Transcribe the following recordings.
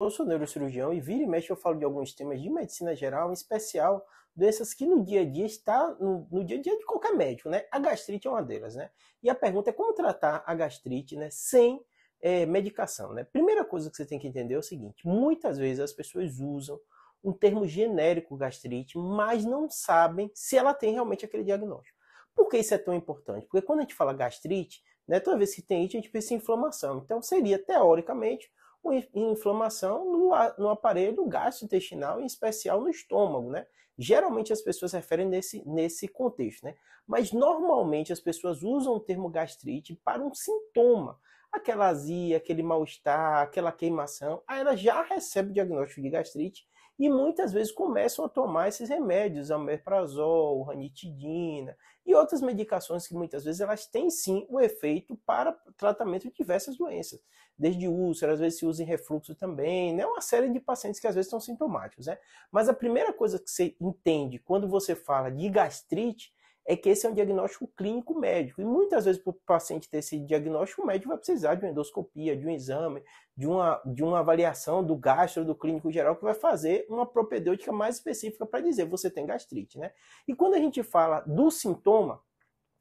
Eu sou neurocirurgião e vira e mexe eu falo de alguns temas de medicina geral, em especial doenças que no dia a dia está no, no, dia a dia de qualquer médico, né? A gastrite é uma delas, né? E a pergunta é como tratar a gastrite, né? Sem é, medicação, né? Primeira coisa que você tem que entender é o seguinte: muitas vezes as pessoas usam um termo genérico gastrite, mas não sabem se ela tem realmente aquele diagnóstico. Por que isso é tão importante? Porque quando a gente fala gastrite, né, toda vez que tem isso a gente pensa em inflamação. Então seria teoricamente inflamação no, no aparelho gastrointestinal, em especial no estômago, né? Geralmente as pessoas referem nesse, nesse contexto, né? Mas normalmente as pessoas usam o termo gastrite para um sintoma, aquela azia, aquele mal-estar, aquela queimação. Aí ela já recebe o diagnóstico de gastrite e muitas vezes começam a tomar esses remédios, omeprazol, ranitidina e outras medicações que muitas vezes elas têm sim o efeito para tratamento de diversas doenças, desde úlceras, às vezes se usa em refluxo também, né? uma série de pacientes que às vezes estão sintomáticos. Né? Mas a primeira coisa que você entende quando você fala de gastrite é que esse é um diagnóstico clínico médico. E muitas vezes, para o paciente ter esse diagnóstico, o médico vai precisar de uma endoscopia, de um exame, de uma, de uma avaliação do gastro, do clínico geral, que vai fazer uma propedêutica mais específica para dizer você tem gastrite, né? E quando a gente fala do sintoma,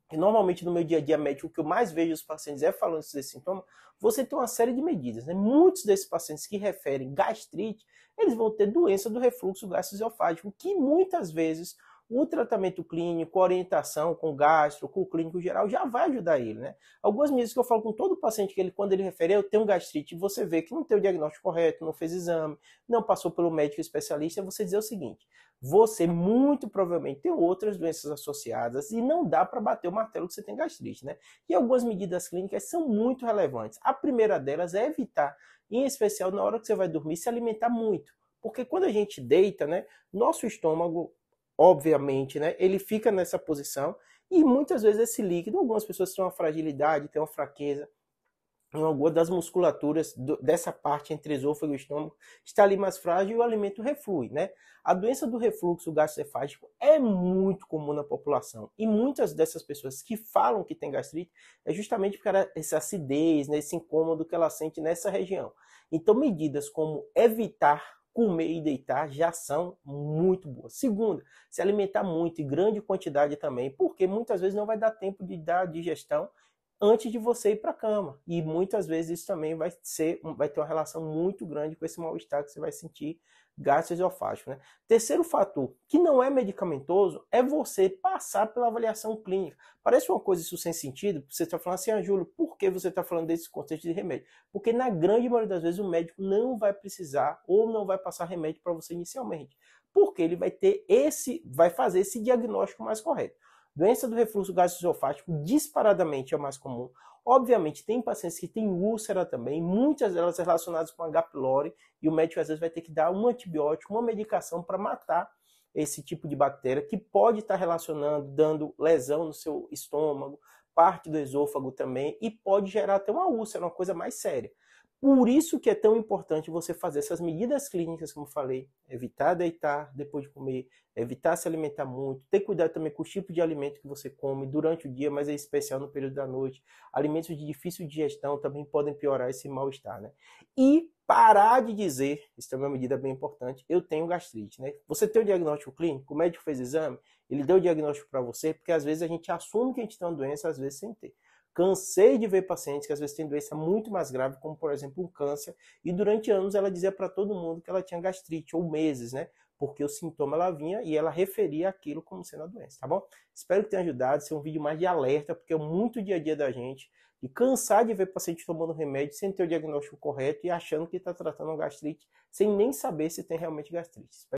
que normalmente no meu dia a dia médico, o que eu mais vejo os pacientes é falando desse sintoma, você tem uma série de medidas. Né? Muitos desses pacientes que referem gastrite, eles vão ter doença do refluxo gastroesofágico, que muitas vezes o tratamento clínico, orientação com gastro, com o clínico geral, já vai ajudar ele, né? Algumas medidas que eu falo com todo paciente que ele, quando ele refere, eu tenho gastrite, você vê que não tem o diagnóstico correto, não fez exame, não passou pelo médico especialista, é você dizer o seguinte, você muito provavelmente tem outras doenças associadas e não dá para bater o martelo que você tem gastrite, né? E algumas medidas clínicas são muito relevantes. A primeira delas é evitar, em especial na hora que você vai dormir, se alimentar muito. Porque quando a gente deita, né, nosso estômago obviamente, né? Ele fica nessa posição e muitas vezes esse líquido, algumas pessoas têm uma fragilidade, têm uma fraqueza em alguma das musculaturas do, dessa parte entre esôfago e estômago está ali mais frágil e o alimento reflui, né? A doença do refluxo gastroesofágico é muito comum na população e muitas dessas pessoas que falam que tem gastrite é justamente por essa acidez, né, esse incômodo que ela sente nessa região. Então, medidas como evitar comer e deitar já são muito boas. Segunda, se alimentar muito e grande quantidade também, porque muitas vezes não vai dar tempo de dar digestão antes de você ir para a cama. E muitas vezes isso também vai, ser, vai ter uma relação muito grande com esse mal-estar que você vai sentir gastroesofágico. Né? Terceiro fator, que não é medicamentoso, é você passar pela avaliação clínica. Parece uma coisa isso sem sentido, você está falando assim, ah, Júlio, por que você está falando desse contexto de remédio? Porque na grande maioria das vezes o médico não vai precisar ou não vai passar remédio para você inicialmente, porque ele vai ter esse, vai fazer esse diagnóstico mais correto. Doença do refluxo gastroesofágico disparadamente é o mais comum. Obviamente, tem pacientes que têm úlcera também, muitas delas relacionadas com H. pylori, e o médico às vezes vai ter que dar um antibiótico, uma medicação para matar esse tipo de bactéria que pode estar tá relacionando, dando lesão no seu estômago, parte do esôfago também, e pode gerar até uma úlcera, uma coisa mais séria. Por isso que é tão importante você fazer essas medidas clínicas, como falei, evitar deitar depois de comer, evitar se alimentar muito, ter cuidado também com o tipo de alimento que você come durante o dia, mas é especial no período da noite. Alimentos de difícil digestão também podem piorar esse mal-estar, né? E parar de dizer, isso também é uma medida bem importante, eu tenho gastrite, né? Você tem o diagnóstico clínico, o médico fez o exame, ele deu o diagnóstico para você, porque às vezes a gente assume que a gente tem uma doença, às vezes sem ter. Cansei de ver pacientes que às vezes têm doença muito mais grave, como por exemplo um câncer, e durante anos ela dizia para todo mundo que ela tinha gastrite, ou meses, né? Porque o sintoma ela vinha e ela referia aquilo como sendo a doença, tá bom? Espero que tenha ajudado. Esse é um vídeo mais de alerta, porque é muito dia a dia da gente. E cansar de ver paciente tomando remédio sem ter o diagnóstico correto e achando que está tratando gastrite, sem nem saber se tem realmente gastrite.